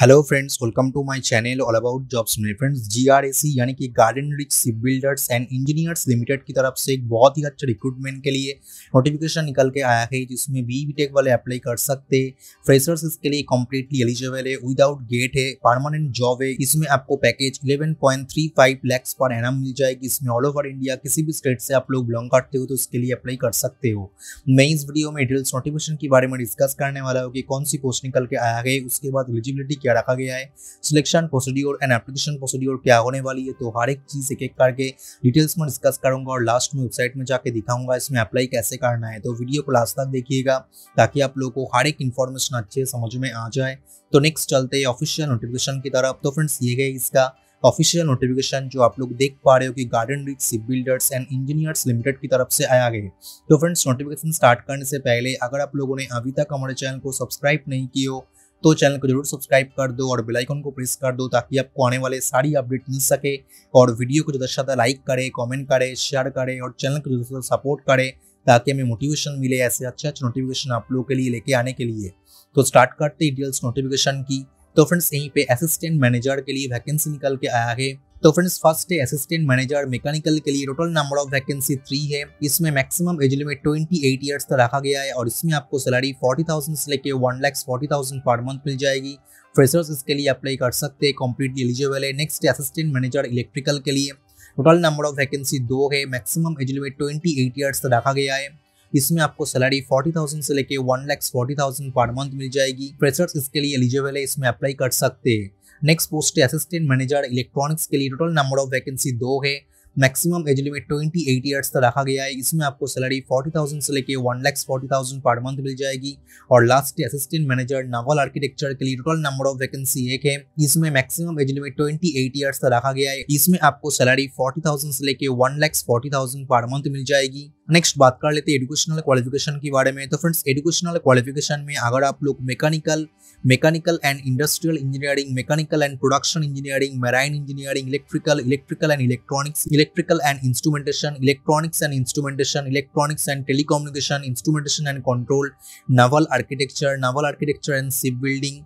hello friends welcome to my channel all about jobs मेरे friends GRSE यानी कि Garden Reach ship builders and engineers limited की तरफ से एक बहुत ही अच्छा रिक्रूटमेंट के लिए नोटिफिकेशन निकल के आया है जिसमें बी बी टेक वाले अप्लाई कर सकते हैं फ्रेशर्स इसके लिए कम्प्लीटली एलिजिबल है विदाउट गेट है परमानेंट जॉब है इसमें आपको पैकेज इलेवन लैक्स पर एन मिल जाएगी इसमें ऑल ओवर इंडिया किसी भी स्टेट से आप लोग बिलोंग करते हो तो उसके लिए अप्लाई कर सकते हो मैं इस वीडियो में डिटेल्स नोटिफिकेशन के बारे में डिस्कस करने वाला हूँ कि कौन सी पोस्ट निकल के आया है उसके बाद एलिजिबिलिटी क्या रखा गया है selection procedure and application procedure क्या होने वाली है तो हर एक चीज़ एक एक करके डिटेल्स में डिस्कस करूंगा और लास्ट में वेबसाइट में जाके दिखाऊंगा इसमें अप्लाई कैसे करना है तो वीडियो को लास्ट तक देखिएगा ताकि आप लोगों को हर एक इन्फॉर्मेशन अच्छे समझ में आ जाए तो नेक्स्ट चलते हैं ऑफिशियल नोटिफिकेशन की तरफ तो फ्रेंड्स ये गई इसका ऑफिशियल नोटिफिकेशन जो आप लोग देख पा रहे हो कि Garden Reach ship builders and engineers limited की तरफ से आया गया तो फ्रेंड्स नोटिफिकेशन स्टार्ट करने से पहले अगर आप लोगों ने अभी तक हमारे चैनल को सब्सक्राइब नहीं किया हो तो चैनल को जरूर सब्सक्राइब कर दो और बेलाइकन को प्रेस कर दो ताकि आपको आने वाले सारी अपडेट मिल सके और वीडियो को ज़्यादा से ज़्यादा लाइक करे कॉमेंट करे शेयर करे और चैनल को ज़्यादा से ज़्यादा सपोर्ट करे ताकि हमें मोटिवेशन मिले ऐसे अच्छे अच्छे नोटिफिकेशन आप लोगों के लिए लेके आने के लिए तो स्टार्ट करते डिटेल्स नोटिफिकेशन की तो फ्रेंड्स यहीं पे असिस्टेंट मैनेजर के लिए वैकेंसी निकल के आया है तो फ्रेंड्स फर्स्ट है असिस्टेंट मैनेजर मैकेनिकल के लिए total number of vacancy three है इसमें maximum age limit twenty eight years तक रखा गया है और इसमें आपको सैलरी फोर्टी थाउजेंड से लेके one lakhs forty thousand per month मिल जाएगी फ्रेशर्स इसके लिए अप्लाई कर सकते हैं कम्प्लीटली एलिजिबल है नेक्स्ट है असिस्टेंट मैनेजर इलेक्ट्रिकल के लिए टोटल नंबर ऑफ वैकेंसी दो है maximum age limit twenty eight years तक रखा गया है इसमें आपको सैलरी फोर्टी थाउजेंड से लेके one lakhs forty thousand per month मिल जाएगी फ्रेशर्स इसके लिए एलिजिबल है इसमें अप्लाई कर सकते हैं नेक्स्ट पोस्ट है असिस्टेंट मैनेजर इलेक्ट्रॉनिक्स के लिए टोटल नंबर ऑफ वैकेंसी दो है maximum age limit twenty eight years तक रखा गया है इसमें आपको सैलरी फोर्टी थाउजेंड से लेके one lakhs forty thousand per month मिल जाएगी और last assistant manager naval architecture के लिए टोटल नंबर ऑफ वैकेंसी एक है इसमें maximum age limit twenty eight years तक रखा गया है इसमें आपको सैलरी फोर्टी थाउजेंड से लेके one lakhs forty thousand per month मिल जाएगी नेक्स्ट बात कर लेते हैं एजुकेशनल क्वालिफिकेशन के बारे में तो फ्रेंड्स एजुकेशनल क्वालिफिकेशन में अगर आप लोग mechanical mechanical and industrial engineering mechanical and production engineering marine engineering electrical electrical and electronics electrical and instrumentation electronics and instrumentation electronics and telecommunication instrumentation and control naval architecture naval architecture and ship building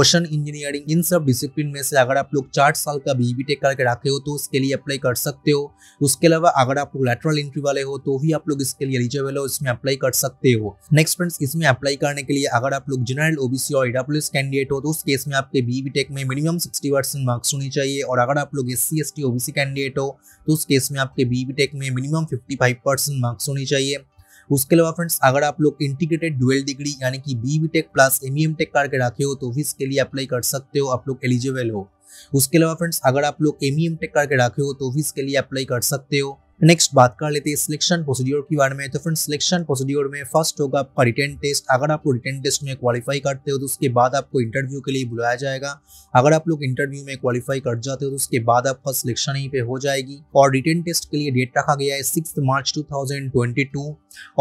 ocean engineering इन सब discipline में से अगर आप लोग चार साल का बी टेक e करके रखे हो तो उसके लिए अप्लाई कर सकते हो उसके अलावा अगर आप लोग लेटरल एंट्री वाले हो तो भी आप लोग इसके लिए एलिजिबल हो इसमें अप्लाई कर सकते हो नेक्स्ट फ्रेंड्स इसमें अप्लाई करने के लिए अगर आप लोग जनरल ओबीसी और ईडब्ल्यूएस कैंडिडेट हो तो उस केस में आपके बी टेक e में मिनिमम सिक्सटी परसेंट मार्क्स होनी चाहिए और अगर आप लोग S C S T OBC candidate हो तो उस केस में आपके बी टेक e में minimum fifty five percent marks होनी चाहिए उसके अलावा फ्रेंड्स अगर आप लोग इंटीग्रेटेड डुअल डिग्री यानी कि B tech plus M E M tech करके रखे हो तो भी इसके लिए अप्लाई कर सकते हो आप लोग एलिजिबल हो उसके अलावा फ्रेंड्स अगर आप लोग एम ई एम टेक करके रखे हो तो भी इसके लिए अप्लाई कर सकते हो नेक्स्ट बात कर लेते हैं सिलेक्शन प्रोसीड्योर के बारे में तो फ्रेंड सिलेक्शन प्रोसीड्योर में फर्स्ट होगा आपका रिटर्न टेस्ट अगर आप रिटर्न टेस्ट में क्वालिफाई करते हो तो उसके बाद आपको इंटरव्यू के लिए बुलाया जाएगा अगर आप लोग इंटरव्यू में क्वालिफाई कर जाते हो तो उसके बाद आपका सिलेक्शन यहीं पे हो जाएगी और रिटर्न टेस्ट के लिए डेट रखा गया है सिक्स मार्च टू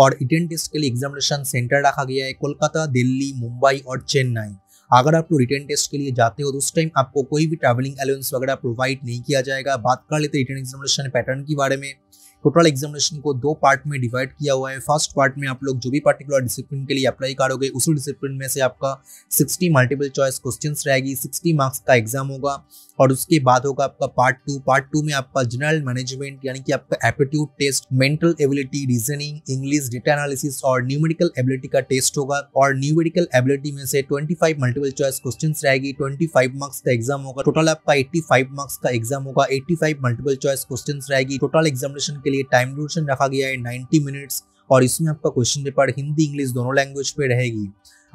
और रिटर्न टेस्ट के लिए एग्जामिनेशन सेंटर रखा गया है कोलकाता दिल्ली मुंबई और चेन्नई अगर आप लोग रिटर्न टेस्ट के लिए जाते हो तो उस टाइम आपको कोई भी ट्रैवलिंग अलाउंस वगैरह प्रोवाइड नहीं किया जाएगा बात कर लेते रिटर्न एग्जामिनेशन पैटर्न के बारे में टोटल एग्जामिनेशन को दो पार्ट में डिवाइड किया हुआ है फर्स्ट पार्ट में आप लोग जो भी पर्टिकुलर डिसिप्लिन के लिए अप्लाई करोगे उसी डिसिप्लिन में से आपका 60 मल्टीपल चॉइस क्वेश्चंस रहेगी 60 मार्क्स का एग्जाम होगा और उसके बाद होगा आपका पार्ट टू पार्ट टू में आपका जनरल मैनेजमेंट यानी कि आपका aptitude test mental ability reasoning English data analysis और न्यूमेडिकल एबिलिटी का टेस्ट होगा और न्यूमेडिकल एबिलिटी में से 25 मल्टीपल चॉइस क्वेश्चन रहेगी 25 मार्क्स का एग्जाम होगा टोटल आपका 85 मार्क्स का एग्जाम होगा 85 मल्टीपल चॉइस क्वेश्चन रहेगी टोटल एग्जामिनेशन के लिए टाइम ड्यूरेशन रखा गया है नाइन्टी मिनट्स और इसमें आपका क्वेश्चन पेपर हिंदी इंग्लिश दोनों लैंग्वेज पे रहेगी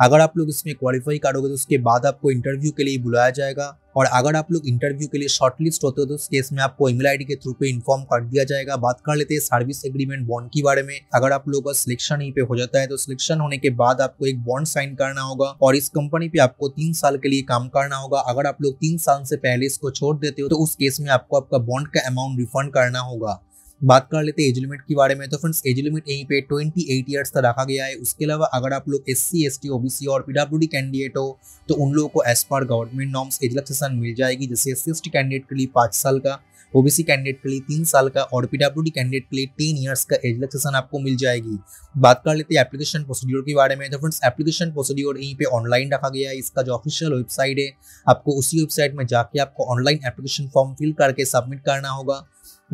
अगर आप लोग इसमें क्वालिफाई करोगे तो उसके बाद आपको इंटरव्यू के लिए बुलाया जाएगा और अगर आप लोग इंटरव्यू के लिए शॉर्टलिस्ट होते हो तो उस केस में आपको ईमेल आईडी के थ्रू पे इन्फॉर्म कर दिया जाएगा बात कर लेते हैं सर्विस एग्रीमेंट बॉन्ड के बारे में अगर आप लोगों का सिलेक्शन ही पे हो जाता है तो सिलेक्शन होने के बाद आपको एक बॉन्ड साइन करना होगा और इस कंपनी पे आपको तीन साल के लिए काम करना होगा अगर आप लोग तीन साल से पहले इसको छोड़ देते हो तो उस केस में आपको आपका बॉन्ड का अमाउंट रिफंड करना होगा बात कर लेते हैं एज लिमिट के बारे में तो फ्रेंड्स एज लिमिट यहीं पे 28 ईयर्स का रखा गया है उसके अलावा अगर आप लोग S C S T OBC और पीडब्ल्यू डी कैंडिडेट हो तो उन लोगों को as per government norms age relaxation मिल जाएगी जैसे S C S T candidate के लिए पाँच साल का ओबीसी कैंडिडेट के लिए तीन साल का और पीडब्ल्यू डी कैंडिडेट के लिए टेन ईयर्स का एज रिलैक्सेशन आपको मिल जाएगी बात कर लेते हैं एप्लीकेशन प्रोसीड्योर के बारे में तो फ्रेंड्स एप्लीकेशन प्रोसीड्योर यहीं पे ऑनलाइन रखा गया है इसका जो ऑफिशियल वेबसाइट है आपको उसी वेबसाइट में जाके आपको ऑनलाइन एप्लीकेशन फॉर्म फिल करके सबमिट करना होगा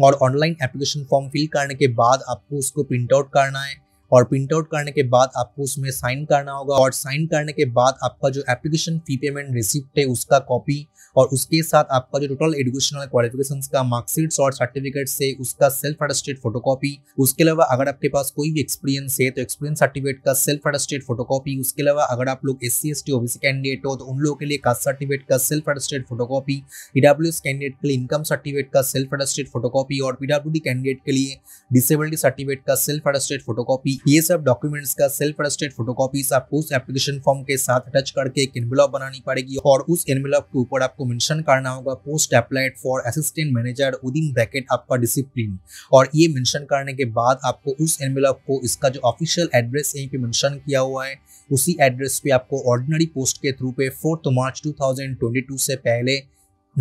और ऑनलाइन एप्लीकेशन फॉर्म फिल करने के बाद आपको उसको प्रिंट आउट करना है और प्रिंट आउट करने के बाद आपको उसमें साइन करना होगा और साइन करने के बाद आपका जो एप्लीकेशन फी पेमेंट रिसिप्ट है उसका कॉपी और उसके साथ आपका जो टोटल एजुकेशनल क्वालिफिकेशन का मार्कशीट्स और सर्टिफिकेट से उसका सेल्फ अटेस्टेड फोटोकॉपी उसके अलावा अगर आपके पास कोई भी एक्सपीरियंस है तो एक्सपीरियंस सर्टिफिकेट का सेल्फ अटेस्टेड फोटोकॉपी उसके अलावा अगर आप लोग S C S T OBC candidate हो तो उन लोगों के लिए कास्ट सर्टिफिकेट का self attested photocopy copy candidate के लिए इनकम सर्टिफिकेट का सेल्फ अटेस्टेड फोटोकॉपी और पीडब्ल्यू कैंडिडेट के लिए डिसेबिलिटी सर्टिफिकेट का सेल्फ अटेस्टेड फोटोकॉपी ये सब डॉक्यूमेंट्स का सेल्फ अटेस्टेड फोटोकॉपी आपको उस एप्लीकेशन फॉर्म के साथ अटैच करके एक एनवेलॉप बनानी पड़ेगी और उस एनवेलॉप के ऊपर आपको आपको मेंशन करना होगा post applied for assistant manager with in bracket आपका डिसिप्लिन और ये मेंशन करने के बाद आपको उस एनवेलप को इसका जो ऑफिशियल एड्रेस यहीं पे मेंशन किया हुआ है उसी एड्रेस पे आपको ऑर्डिनरी पोस्ट के थ्रू पे फोर्थ मार्च टू से पहले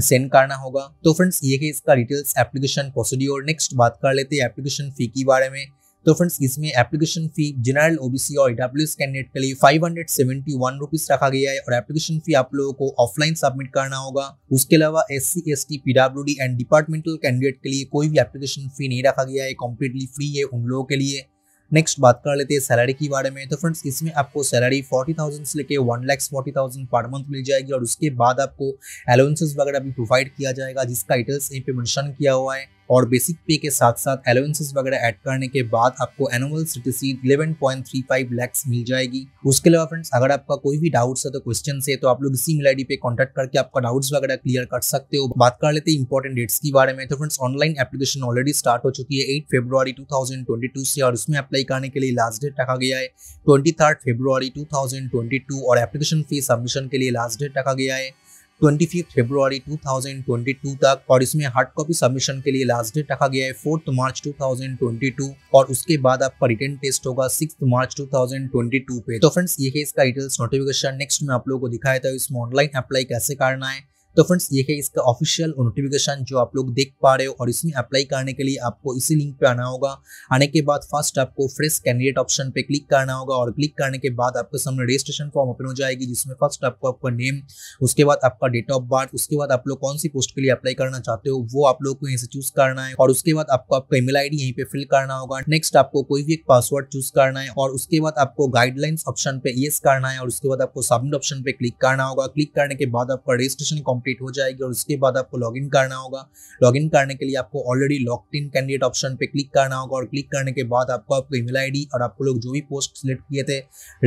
सेंड करना होगा तो फ्रेंड्स ये है इसका डिटेल्स एप्लीकेशन प्रोसीड्योर नेक्स्ट बात कर लेते हैं एप्लीकेशन फ़ी के बारे में तो फ्रेंड्स इसमें एप्लीकेशन फी जनरल ओबीसी और एस कैंडिडेट के लिए five hundred seventy one rupees रखा गया है और एप्लीकेशन फी आप लोगों को ऑफलाइन सबमिट करना होगा उसके अलावा S C S T D and departmental candidate के लिए कोई भी एप्लीकेशन फी नहीं रखा गया है कम्प्लीटली फ्री है उन लोगों के लिए नेक्स्ट बात कर लेते हैं सैलरी के बारे में तो फ्रेंड्स इसमें आपको सैलरी फोर्टी थाउजेंड से लेके one lakhs forty thousand per month मिल जाएगी और उसके बाद आपको अलाउंसेस वगैरह भी प्रोवाइड किया जाएगा जिसका डिटेल्स यहीं पे मेंशन किया हुआ है और बेसिक पे के साथ साथ एलोवेंसेस वगैरह ऐड करने के बाद आपको एनुअल थ्री 11.35 लैक्स मिल जाएगी उसके अलावा फ्रेंड्स अगर आपका कोई भी डाउट्स है तो क्वेश्चन है तो आप लोग इसी मेल आई पे कॉन्टैक्ट करके आपका डाउट्स वगैरह क्लियर कर सकते हो बात कर लेते हैं इंपॉर्टेंट डेट्स के बारे में तो friends online application already start हो चुकी है एट फेब्रुआरी टू से और उसमें अप्लाई करने के लिए लास्ट डेट रखा गया है ट्वेंटी थर्ड फेब्रुआरी और एप्लीकेशन फीस सबमिशन के लिए लास्ट डेट रखा गया है ट्वेंटी फिफ्थ 2022 तक और इसमें हार्ड कॉपी सबमिशन के लिए लास्ट डेट रखा गया है फोर्थ मार्च 2022 और उसके बाद आपका रिटर्न टेस्ट होगा सिक्स मार्च 2022 पे तो फ्रेंड्स ये है इसका डिटेल्स नोटिफिकेशन नेक्स्ट में आप लोगों को दिखाया था इसमें ऑनलाइन अप्लाई कैसे करना है तो फ्रेंड्स ये है इसका ऑफिशियल नोटिफिकेशन जो आप लोग देख पा रहे हो और इसमें अप्लाई करने के लिए आपको इसी लिंक पे आना होगा आने के बाद फर्स्ट आपको फ्रेश कैंडिडेट ऑप्शन पे क्लिक करना होगा और क्लिक करने के बाद आपके सामने रजिस्ट्रेशन फॉर्म ओपन हो जाएगी जिसमें फर्स्ट आपको आपका नेम उसके बाद आपका डेट ऑफ बर्थ उसके बाद आप लोग कौन सी पोस्ट के लिए अप्लाई करना चाहते हो वो आप लोग को यहीं से चूज करना है और उसके बाद आपको आपका ईमेल आई यहीं पे फिल करना होगा नेक्स्ट आपको कोई भी एक पासवर्ड चूज करना है और उसके बाद आपको गाइडलाइंस ऑप्शन पे येस करना है और उसके बाद आपको सबमिट ऑप्शन पे क्लिक करना होगा क्लिक करने के बाद आपका रजिस्ट्रेशन कंप्लीट हो जाएगी और उसके बाद आपको लॉगिन करना होगा लॉगिन करने के लिए आपको already logged in candidate option पे क्लिक करना होगा और क्लिक करने के बाद आपको आपको ईमेल आईडी और आपको लोग जो भी पोस्ट सिलेक्ट किए थे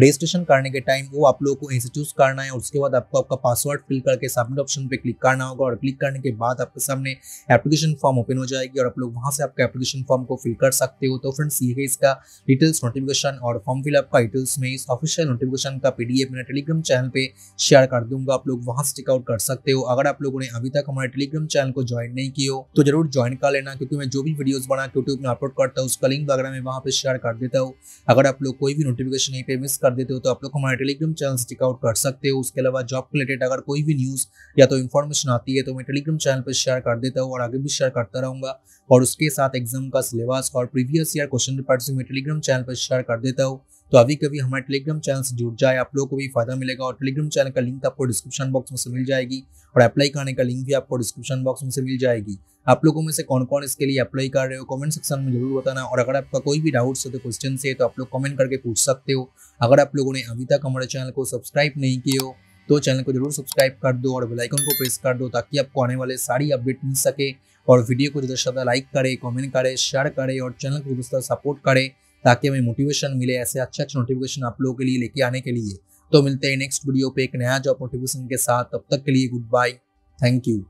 रजिस्ट्रेशन करने के टाइम वो आप लोगों को ऐसे चूज करना है और उसके बाद आपको आपका पासवर्ड फिल करके सबमिट ऑप्शन पे क्लिक करना होगा और क्लिक करने के बाद आपके सामने एप्लीकेशन फॉर्म ओपन हो जाएगी और आप लोग वहाँ से आपका एप्लीकेशन फॉर्म को फिल कर सकते हो तो फ्रेंड्स ये है इसका डिटेल्स नोटिफिकेशन और फॉर्म फिलअप का डिटेल्स में इस ऑफिशियल नोटिफिकेशन का पीडीएफ मेरे टेलीग्राम चैनल पे शेयर कर दूंगा आप लोग वहाँ से चेकआउट कर सकते हो अगर आप लोगों ने अभी तक हमारे टेलीग्राम चैनल को ज्वाइन नहीं किया हो तो जरूर ज्वाइन कर लेना क्योंकि मैं जो भी वीडियोस बना यूट्यूब में अपलोड करता हूँ उसका लिंक वगैरह मैं वहाँ पर शेयर कर देता हूँ अगर आप लोग कोई भी नोटिफिकेशन नहीं पे मिस कर देते हो तो आप लोग हमारे टेलीग्राम चैनल से चेकआउट कर सकते हो उसके अलावा जॉब रिलेटेड अगर कोई भी न्यूज़ या तो इन्फॉर्मेशन आती है तो मैं टेलीग्राम चैनल पर शेयर कर देता हूँ और आगे भी शेयर करता रहूंगा और उसके साथ एग्जाम का सिलेबस और प्रीवियस ईयर क्वेश्चन पेपर से मैं टेलीग्राम चैनल पर शेयर कर देता हूँ तो अभी कभी हमारे टेलीग्राम चैनल से जुड़ जाए आप लोगों को भी फायदा मिलेगा और टेलीग्राम चैनल का लिंक आपको डिस्क्रिप्शन बॉक्स में से मिल जाएगी और अप्लाई करने का लिंक भी आपको डिस्क्रिप्शन बॉक्स में से मिल जाएगी आप लोगों में से कौन कौन इसके लिए अप्लाई कर रहे हो कमेंट सेक्शन में जरूर बताना और अगर आपका कोई भी डाउट्स हो तो क्वेश्चन है तो आप लोग कमेंट करके पूछ सकते हो अगर आप लोगों ने अभी तक हमारे चैनल को सब्सक्राइब नहीं किए हो तो चैनल को जरूर सब्सक्राइब कर दो और बेलाइकन को प्रेस कर दो ताकि आपको आने वाले सारी अपडेट मिल सके और वीडियो को ज़्यादा से ज़्यादा लाइक करे कॉमेंट करे शेयर करे और चैनल को ज़्यादा सपोर्ट करे ताकि हमें मोटिवेशन मिले ऐसे अच्छे अच्छे नोटिफिकेशन आप लोगों के लिए लेके आने के लिए तो मिलते हैं नेक्स्ट वीडियो पे एक नया जॉब नोटिफिकेशन के साथ तब तक के लिए गुड बाय थैंक यू